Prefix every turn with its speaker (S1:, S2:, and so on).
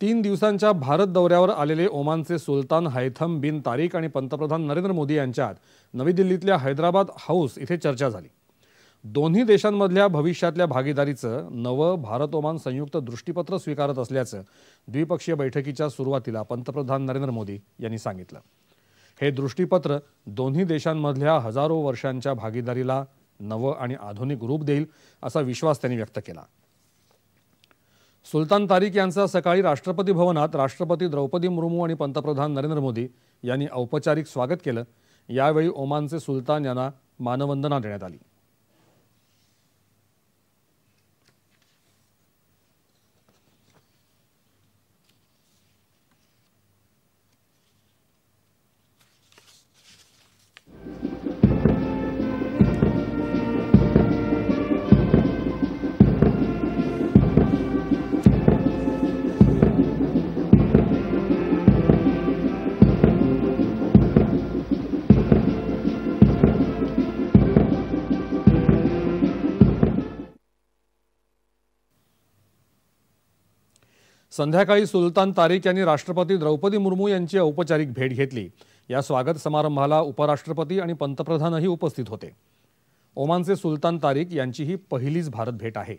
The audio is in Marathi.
S1: तीन दिवसांच्या भारत दौऱ्यावर आलेले ओमानचे सुलतान हैथम बिन तारिक आणि पंतप्रधान नरेंद्र मोदी यांच्यात नवी दिल्लीतल्या हैदराबाद हाऊस इथे चर्चा झाली दोन्ही देशांमधल्या भविष्यातल्या भागीदारीचं नवं भारत ओमान संयुक्त दृष्टीपत्र स्वीकारत असल्याचं द्विपक्षीय बैठकीच्या सुरुवातीला पंतप्रधान नरेंद्र मोदी यांनी सांगितलं हे दृष्टीपत्र दोन्ही देशांमधल्या हजारो वर्षांच्या भागीदारीला नवं आणि आधुनिक रूप देईल असा विश्वास त्यांनी व्यक्त केला सुलतान तारिक यांचा सकाळी राष्ट्रपती भवनात राष्ट्रपती द्रौपदी मुर्मू आणि पंतप्रधान नरेंद्र मोदी यांनी औपचारिक स्वागत केलं यावेळी ओमानचे सुलतान यांना मानवंदना देण्यात आली संध्याकाळी सुलतान तारिक यांनी राष्ट्रपती द्रौपदी मुर्मू यांची औपचारिक भेट घेतली या स्वागत समारंभाला उपराष्ट्रपती आणि पंतप्रधानही उपस्थित होते ओमानचे सुलतान तारिक यांची ही पहिलीच भारत भेट आहे